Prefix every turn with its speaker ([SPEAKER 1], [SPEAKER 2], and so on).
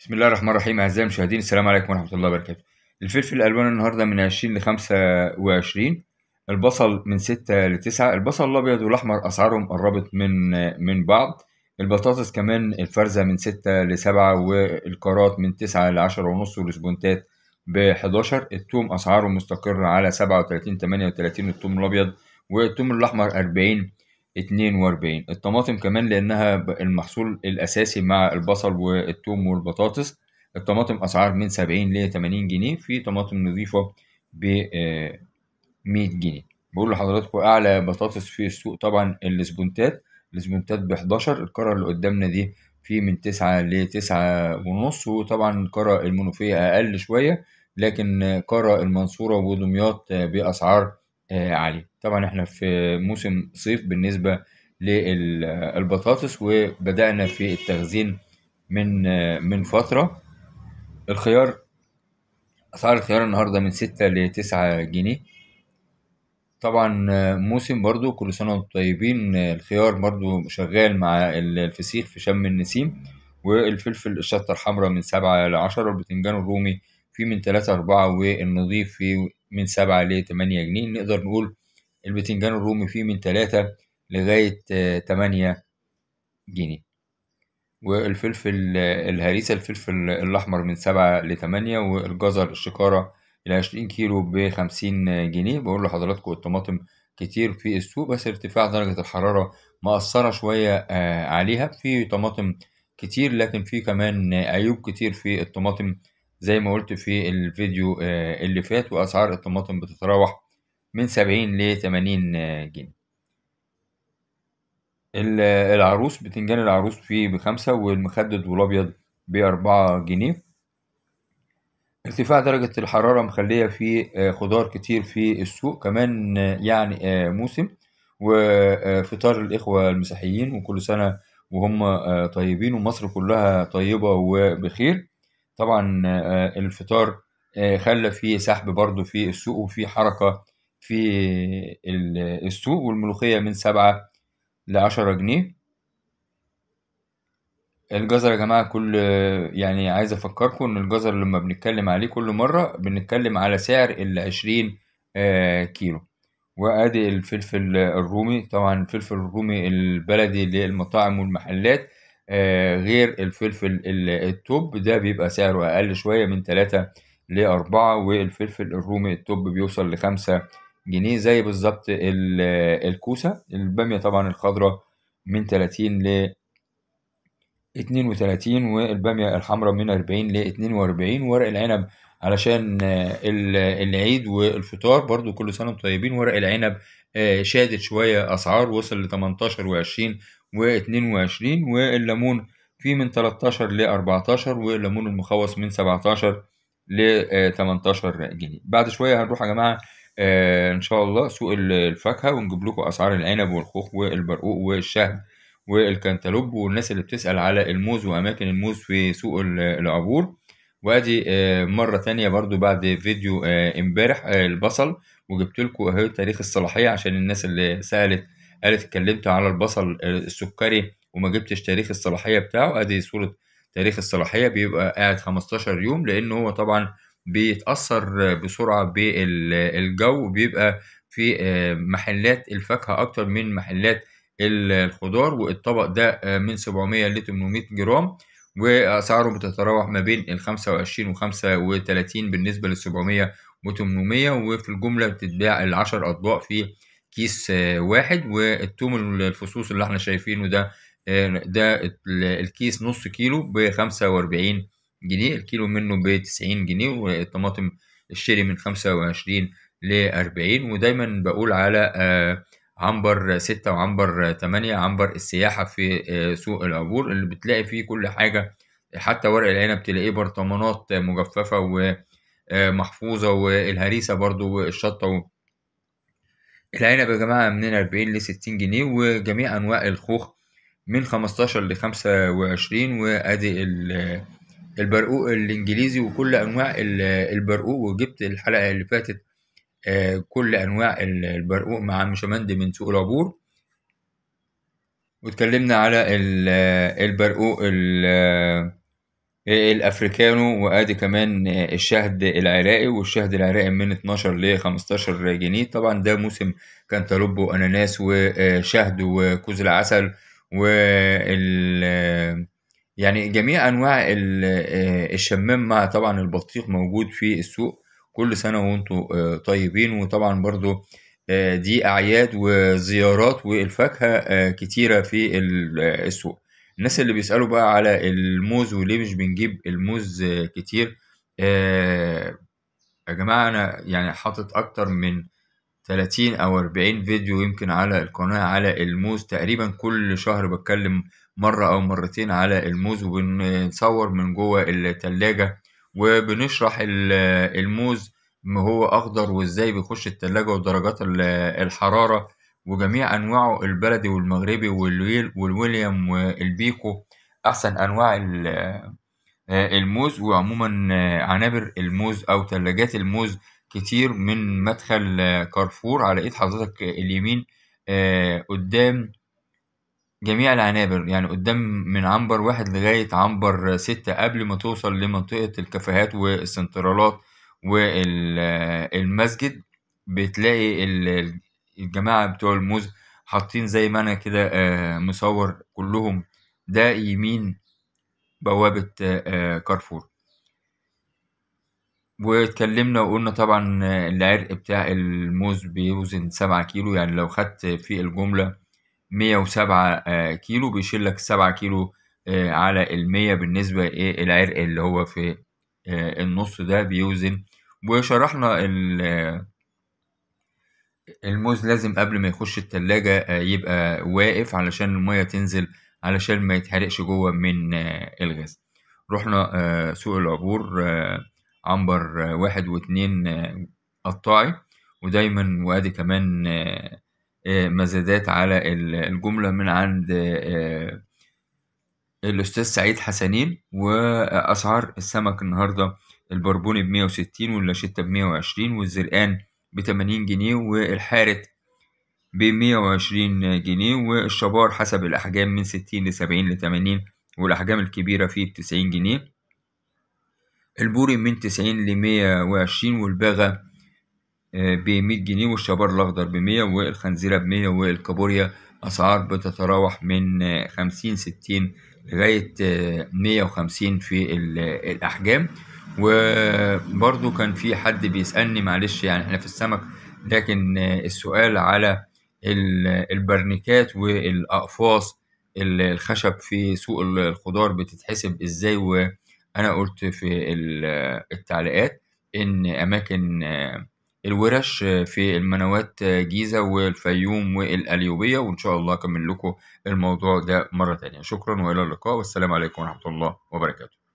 [SPEAKER 1] بسم الله الرحمن الرحيم أعزائي المشاهدين السلام عليكم ورحمة الله وبركاته الفلفل الألوان النهاردة من 20 ل 25 البصل من 6 ل 9 البصل الأبيض والأحمر أسعارهم قربت من من بعض البطاطس كمان الفرزة من 6 ل 7 والكرات من 9 ل 10 ونص والسبونتات ب 11 الثوم أسعاره مستقرة على 37 38 الثوم الأبيض والثوم الأحمر 40 42 الطماطم كمان لانها المحصول الاساسي مع البصل والثوم والبطاطس الطماطم اسعار من 70 ل 80 جنيه في طماطم نظيفه ب 100 آه، جنيه بقول لحضراتكم اعلى بطاطس في السوق طبعا الاسبونتات الاسبونتات ب 11 الكره اللي قدامنا دي في من 9 ل 9 ونص وطبعا الكره المنوفيه اقل شويه لكن كرة المنصورة ودمياط بأسعار آه، عليه طبعا احنا في موسم صيف بالنسبة للبطاطس وبدأنا في التخزين من آه، من فترة الخيار أسعار الخيار النهاردة من ستة لتسعة جنيه طبعا آه، موسم برضو كل سنة وانتم طيبين الخيار برضو شغال مع الفسيخ في شم النسيم والفلفل الشطة الحمراء من سبعة لعشرة والبتنجان الرومي في من تلاتة أربعة والنظيف في من 7 ل 8 جنيه نقدر نقول البتنجان الرومي فيه من 3 لغاية 8 آه، جنيه والفلفل آه، الهريسة الفلفل الأحمر من 7 ل 8 والجزر الشكارة إلى 20 كيلو ب 50 آه، جنيه بقول لحضراتكم الطماطم كتير في السوق بس ارتفاع درجة الحرارة مأثرة شوية عليها في طماطم كتير لكن في كمان عيوب كتير في الطماطم زي ما قلت في الفيديو آه، اللي فات وأسعار الطماطم بتتراوح من سبعين لتمانين آه، جنيه العروس بتنجان العروس فيه بخمسة والمخدد والأبيض بأربعة جنيه ارتفاع درجة الحرارة مخلية في آه، خضار كتير في السوق كمان يعني موسم وفطار الإخوة المسيحيين وكل سنة وهم طيبين ومصر كلها طيبة وبخير طبعا آه، الانفطار آه، خلى فيه سحب برضه في السوق وفي حركة في السوق والملوخية من سبعة لعشرة جنيه الجزر يا جماعة كل يعني عايز أفكركم إن الجزر لما بنتكلم عليه كل مرة بنتكلم على سعر العشرين آه، كيلو وأدي الفلفل الرومي طبعا الفلفل الرومي البلدي للمطاعم والمحلات آه، غير الفلفل التوب ده بيبقى سعره أقل شوية من تلاتة لأربعة والفلفل الرومي التوب بيوصل لخمسة جنيه زي بالظبط الكوسة البامية طبعا الخضراء من تلاتين ل 32 والبامية الحمراء من 40 ل 42 ورق العنب علشان آه، العيد والفطار برضو كل سنة وانتم طيبين ورق العنب آه، شادت شوية أسعار وصل ل 18 و20 و22 والليمون في من 13 ل 14 والليمون المخوص من 17 ل 18 آه، جنيه بعد شويه هنروح يا جماعه آه، ان شاء الله سوق الفاكهه ونجيب لكم اسعار العنب والخوخ والبرقوق والشهد والكنتالوب والناس اللي بتسال على الموز واماكن الموز في سوق العبور وادي آه، مرة تانية برضو بعد فيديو امبارح البصل وجبت لكم اهي تاريخ الصلاحية عشان الناس اللي سألت قالت اتكلمت على البصل السكري وما جبتش تاريخ الصلاحيه بتاعه ادي صوره تاريخ الصلاحيه بيبقى قاعد 15 يوم لان هو طبعا بيتاثر بسرعه بالجو وبيبقى في آه، محلات الفاكهه اكتر من محلات الخضار والطبق ده آه، من 700 ل 800 جرام واسعاره بتتراوح ما بين ال 25 و 35 بالنسبه لل 700 و 800 وفي الجمله بتتباع ال 10 اطباق في كيس آه، واحد والثوم الفصوص اللي احنا شايفينه ده آه، ده الكيس نص كيلو ب 45 جنيه الكيلو منه ب 90 جنيه والطماطم الشيري من 25 ل 40 ودايما بقول على آه، عنبر 6 وعنبر 8 عنبر السياحة في سوق العبور اللي بتلاقي فيه كل حاجة حتى ورق العنب تلاقيه برطمانات مجففة ومحفوظة والهريسة برضو والشطه العنب يا جماعة من 40 ل 60 جنيه وجميع أنواع الخوخ من 15 ل 25 وأدي البرقوق الإنجليزي وكل أنواع البرقوق وجبت الحلقة اللي فاتت آه، كل أنواع البرقوق مع مشمند من سوق العبور واتكلمنا على آه، البرقوق آه، الافريكانو وادي كمان الشهد العراقي والشهد العراقي من 12 ل 15 جنيه طبعا ده موسم كانتالوب واناناس وشهد وكوز العسل و يعني جميع انواع الشمام مع طبعا البطيخ موجود في السوق كل سنه وانتم آه، طيبين وطبعا برضو آه، دي اعياد وزيارات والفاكهه آه، كتيره في السوق الناس اللي بيسألوا بقى على الموز وليه مش بنجيب الموز كتير آه، يا جماعة أنا يعني حاطط أكتر من 30 أو 40 فيديو يمكن على القناة على الموز تقريبا كل شهر بتكلم مرة أو مرتين على الموز وبنصور من جوه التلاجة وبنشرح الموز هو أخضر وإزاي بيخش التلاجة ودرجات الحرارة وجميع أنواعه البلدي والمغربي والويل والويليام والبيكو أحسن أنواع آه، الموز وعموما آه، عنابر الموز أو تلاجات الموز كتير من مدخل آه، كارفور على ايد حضرتك اليمين قدام جميع العنابر يعني قدام من عنبر واحد لغاية عنبر ستة قبل ما توصل لمنطقة الكافيهات والسنترالات والمسجد بتلاقي الجماعه بتوع الموز حاطين زي ما انا كده آه، مصور كلهم ده يمين بوابه آه، آه، كارفور واتكلمنا وقلنا طبعا العرق بتاع الموز بيوزن سبعة كيلو يعني لو خدت في الجملة مية وسبعة كيلو بيشيلك سبعة كيلو على المية بالنسبة ايه العرق اللي هو في النص ده بيوزن وشرحنا الموز لازم قبل ما يخش التلاجة آه، يبقى واقف علشان المية تنزل علشان ما يتحرقش جوه من آه، الغاز رحنا آه، سوق العبور عنبر واحد واتنين قطاعي ودايما وادي كمان مزادات على الجملة من عند الأستاذ سعيد حسنين وأسعار السمك النهاردة البربوني بمية وستين واللاشتة بمية وعشرين والزرقان ب 80 جنيه والحارت ب 120 جنيه والشبار حسب الأحجام من 60 ل 70 ل 80 والأحجام الكبيرة فيه ب 90 جنيه البوري من 90 ل 120 والباغة آه، ب 100 جنيه والشبار الأخضر ب 100 والخنزيرة ب 100 والكابوريا أسعار بتتراوح من 50 60 لغاية 150 آه، في الأحجام وبرضو كان في حد بيسألني معلش يعني احنا في السمك لكن السؤال على البرنيكات والأقفاص الخشب في سوق الخضار بتتحسب ازاي وانا قلت في التعليقات ان اماكن الورش في المنوات جيزة والفيوم والأليوبية وإن شاء الله أكمل لكم الموضوع ده مرة تانية شكرا وإلى اللقاء والسلام عليكم ورحمة الله وبركاته